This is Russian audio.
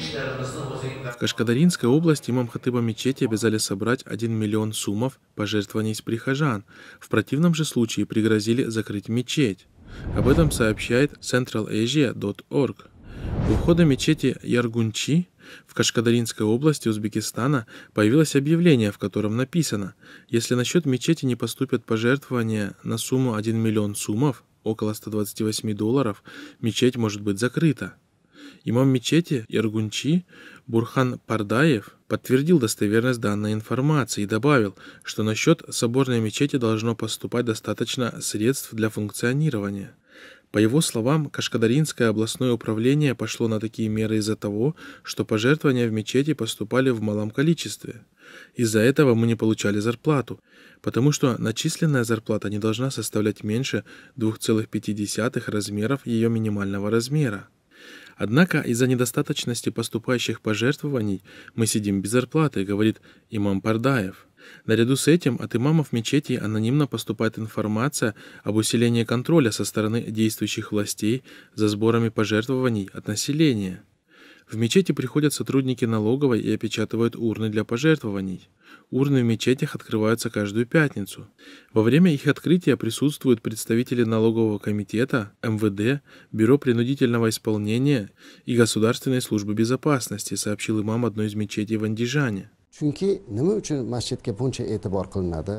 В Кашкадаринской области имам хатыба мечети обязали собрать 1 миллион суммов пожертвований с прихожан. В противном же случае пригрозили закрыть мечеть. Об этом сообщает centralasia.org. У входа мечети Яргунчи в Кашкадаринской области Узбекистана появилось объявление, в котором написано «Если на счет мечети не поступят пожертвования на сумму 1 миллион сумов около 128 долларов, мечеть может быть закрыта». Имам мечети Иргунчи Бурхан Пардаев подтвердил достоверность данной информации и добавил, что насчет соборной мечети должно поступать достаточно средств для функционирования. По его словам, Кашкадаринское областное управление пошло на такие меры из-за того, что пожертвования в мечети поступали в малом количестве. Из-за этого мы не получали зарплату, потому что начисленная зарплата не должна составлять меньше 2,5 размеров ее минимального размера. Однако из-за недостаточности поступающих пожертвований мы сидим без зарплаты, говорит имам Пардаев. Наряду с этим от имамов мечети анонимно поступает информация об усилении контроля со стороны действующих властей за сборами пожертвований от населения. В мечети приходят сотрудники налоговой и опечатывают урны для пожертвований. Урны в мечетях открываются каждую пятницу. Во время их открытия присутствуют представители налогового комитета, МВД, Бюро принудительного исполнения и Государственной службы безопасности, сообщил имам одной из мечетей в Андижане. Чунки, нема учен мечетке бунча этибар кылынады?